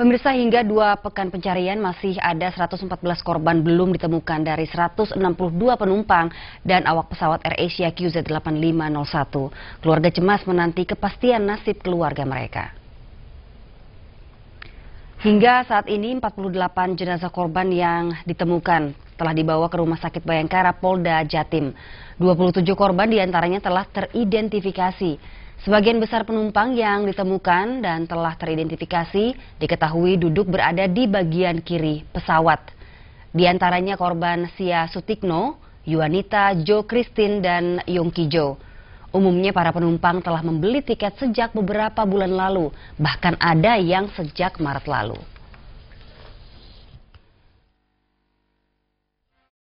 Pemirsa hingga dua pekan pencarian masih ada 114 korban belum ditemukan dari 162 penumpang dan awak pesawat AirAsia QZ8501. Keluarga cemas menanti kepastian nasib keluarga mereka. Hingga saat ini 48 jenazah korban yang ditemukan telah dibawa ke Rumah Sakit Bayangkara Polda Jatim. 27 korban diantaranya telah teridentifikasi. Sebagian besar penumpang yang ditemukan dan telah teridentifikasi diketahui duduk berada di bagian kiri pesawat. Di antaranya korban Sia Sutikno, Yuanita, Jo Kristin, dan Yongki Jo. Umumnya para penumpang telah membeli tiket sejak beberapa bulan lalu, bahkan ada yang sejak Maret lalu.